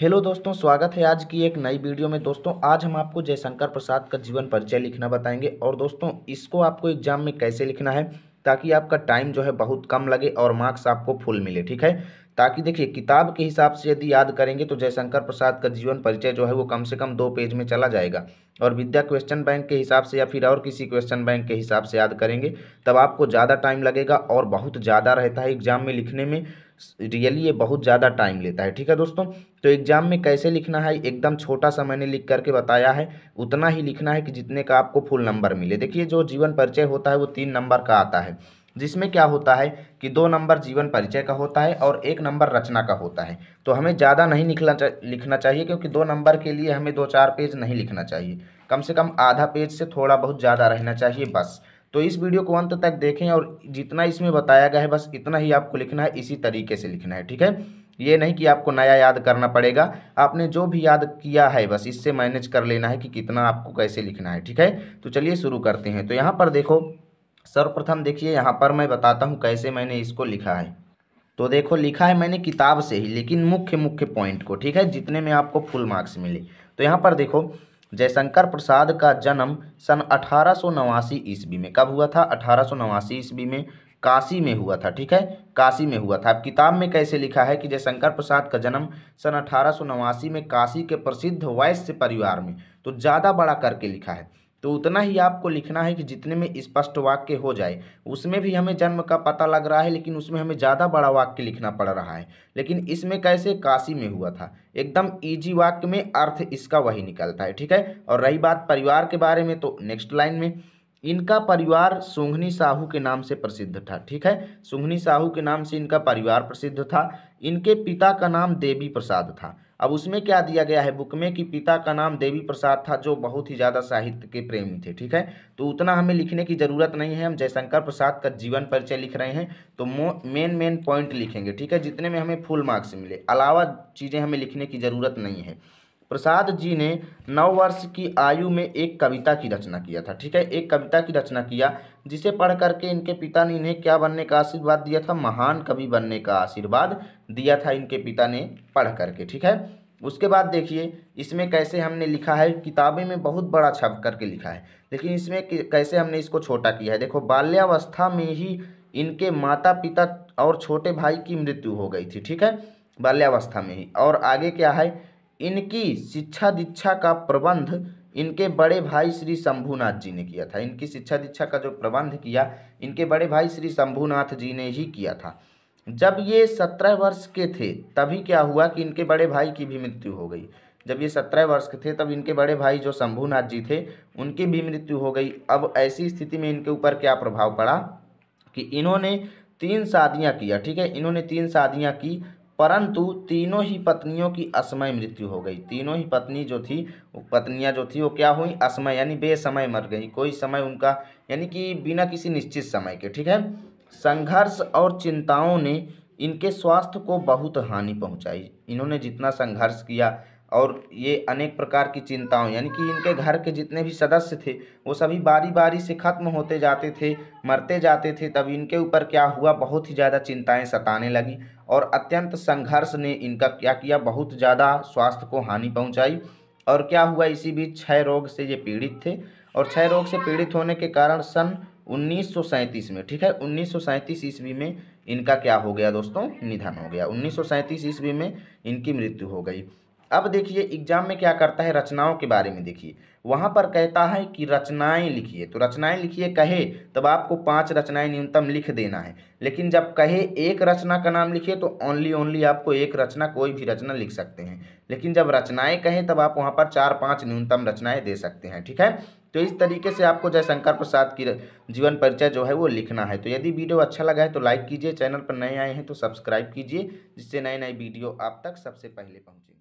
hello दोस्तों स्वागत है आज की एक नई वीडियो में दोस्तों आज हम आपको जयशंकर प्रसाद का जीवन परिचय लिखना बताएंगे और दोस्तों इसको आपको एग्जाम में कैसे लिखना है ताकि आपका टाइम जो है बहुत कम लगे और मार्क्स आपको फुल मिले ठीक है ताकि देखिए किताब के हिसाब से यदि याद करेंगे तो जयशंकर प्रसाद का जीवन परिचय जो है वो कम से कम दो पेज में चला जाएगा और विद्या क्वेश्चन बैंक के हिसाब से या फिर और किसी क्वेश्चन बैंक के हिसाब से याद करेंगे तब आपको ज़्यादा टाइम लगेगा और बहुत ज़्यादा रहता है एग्जाम में लिखने में रियली ये बहुत ज़्यादा टाइम लेता है ठीक है दोस्तों तो एग्ज़ाम में कैसे लिखना है एकदम छोटा सा मैंने लिख करके बताया है उतना ही लिखना है कि जितने का आपको फुल नंबर मिले देखिए जो जीवन परिचय होता है वो तीन नंबर का आता है जिसमें क्या होता है कि दो नंबर जीवन परिचय का होता है और एक नंबर रचना का होता है तो हमें ज़्यादा नहीं लिखना चा, लिखना चाहिए क्योंकि दो नंबर के लिए हमें दो चार पेज नहीं लिखना चाहिए कम से कम आधा पेज से थोड़ा बहुत ज़्यादा रहना चाहिए बस तो इस वीडियो को अंत तक देखें और जितना इसमें बताया गया है बस इतना ही आपको लिखना है इसी तरीके से लिखना है ठीक है ये नहीं कि आपको नया याद करना पड़ेगा आपने जो भी याद किया है बस इससे मैनेज कर लेना है कि कितना आपको कैसे लिखना है ठीक है तो चलिए शुरू करते हैं तो यहाँ पर देखो सर्वप्रथम देखिए यहाँ पर मैं बताता हूँ कैसे मैंने इसको लिखा है तो देखो लिखा है मैंने किताब से ही लेकिन मुख्य मुख्य पॉइंट को ठीक है जितने में आपको फुल मार्क्स मिले तो यहाँ पर देखो जयशंकर प्रसाद का जन्म सन अठारह ईस्वी में कब हुआ था अठारह ईस्वी में काशी में हुआ था ठीक है काशी में हुआ था अब किताब में कैसे लिखा है कि जयशंकर प्रसाद का जन्म सन अठारह में काशी के प्रसिद्ध वैश्य परिवार में तो ज़्यादा बड़ा करके लिखा है तो उतना ही आपको लिखना है कि जितने में स्पष्ट वाक्य हो जाए उसमें भी हमें जन्म का पता लग रहा है लेकिन उसमें हमें ज़्यादा बड़ा वाक्य लिखना पड़ रहा है लेकिन इसमें कैसे काशी में हुआ था एकदम ईजी वाक्य में अर्थ इसका वही निकलता है ठीक है और रही बात परिवार के बारे में तो नेक्स्ट लाइन में इनका परिवार सुंघनी साहू के नाम से प्रसिद्ध था ठीक है सुंघनी साहू के नाम से इनका परिवार प्रसिद्ध था इनके पिता का नाम देवी प्रसाद था अब उसमें क्या दिया गया है बुक में कि पिता का नाम देवी प्रसाद था जो बहुत ही ज़्यादा साहित्य के प्रेमी थे ठीक है तो उतना हमें लिखने की ज़रूरत नहीं है हम जयशंकर प्रसाद का जीवन परिचय लिख रहे हैं तो मेन मेन पॉइंट लिखेंगे ठीक है जितने में हमें फुल मार्क्स मिले अलावा चीज़ें हमें लिखने की ज़रूरत नहीं है प्रसाद जी ने नौ वर्ष की आयु में एक कविता की रचना किया था ठीक है एक कविता की रचना किया जिसे पढ़ करके इनके पिता ने इन्हें क्या बनने का आशीर्वाद दिया था महान कवि बनने का आशीर्वाद दिया था इनके पिता ने पढ़ करके ठीक है उसके बाद देखिए इसमें कैसे हमने लिखा है किताबें में बहुत बड़ा छप करके लिखा है लेकिन इसमें कैसे हमने इसको छोटा किया है देखो बाल्यावस्था में ही इनके माता पिता और छोटे भाई की मृत्यु हो गई थी ठीक है बाल्यावस्था में ही और आगे क्या है इनकी शिक्षा दीक्षा का प्रबंध इनके बड़े भाई श्री शंभुनाथ जी ने किया था इनकी शिक्षा दीक्षा का जो प्रबंध किया इनके बड़े भाई श्री शंभुनाथ जी ने ही किया था जब ये सत्रह वर्ष के थे तभी क्या हुआ कि इनके बड़े भाई की भी मृत्यु हो गई जब ये सत्रह वर्ष के थे तब इनके बड़े भाई जो शंभुनाथ जी थे उनकी भी मृत्यु हो गई अब ऐसी स्थिति में इनके ऊपर क्या प्रभाव पड़ा कि इन्होंने तीन शादियाँ किया ठीक है इन्होंने तीन शादियाँ की परंतु तीनों ही पत्नियों की असमय मृत्यु हो गई तीनों ही पत्नी जो थी पत्नियां जो थी वो क्या हुई असमय यानी बेसमय मर गई कोई समय उनका यानी कि बिना किसी निश्चित समय के ठीक है संघर्ष और चिंताओं ने इनके स्वास्थ्य को बहुत हानि पहुंचाई इन्होंने जितना संघर्ष किया और ये अनेक प्रकार की चिंताओं यानी कि इनके घर के जितने भी सदस्य थे वो सभी बारी बारी से ख़त्म होते जाते थे मरते जाते थे तब इनके ऊपर क्या हुआ बहुत ही ज़्यादा चिंताएं सताने लगी और अत्यंत संघर्ष ने इनका क्या किया बहुत ज़्यादा स्वास्थ्य को हानि पहुंचाई और क्या हुआ इसी बीच क्षय रोग से ये पीड़ित थे और क्षय रोग से पीड़ित होने के कारण सन उन्नीस में ठीक है उन्नीस ईस्वी में इनका क्या हो गया दोस्तों निधन हो गया उन्नीस ईस्वी में इनकी मृत्यु हो गई अब देखिए एग्जाम में क्या करता है रचनाओं के बारे में देखिए वहाँ पर कहता है कि रचनाएं लिखिए तो रचनाएं लिखिए कहे तब आपको पांच रचनाएं न्यूनतम लिख देना है लेकिन जब कहे एक रचना का नाम लिखिए तो ओनली ओनली आपको एक रचना कोई भी रचना लिख सकते हैं लेकिन जब रचनाएं कहे तब आप वहाँ पर चार पाँच न्यूनतम रचनाएँ दे सकते हैं ठीक है तो इस तरीके से आपको जयशंकर प्रसाद की जीवन परिचय जो है वो लिखना है तो यदि वीडियो अच्छा लगा है तो लाइक कीजिए चैनल पर नए आए हैं तो सब्सक्राइब कीजिए जिससे नए नए वीडियो आप तक सबसे पहले पहुँचेंगे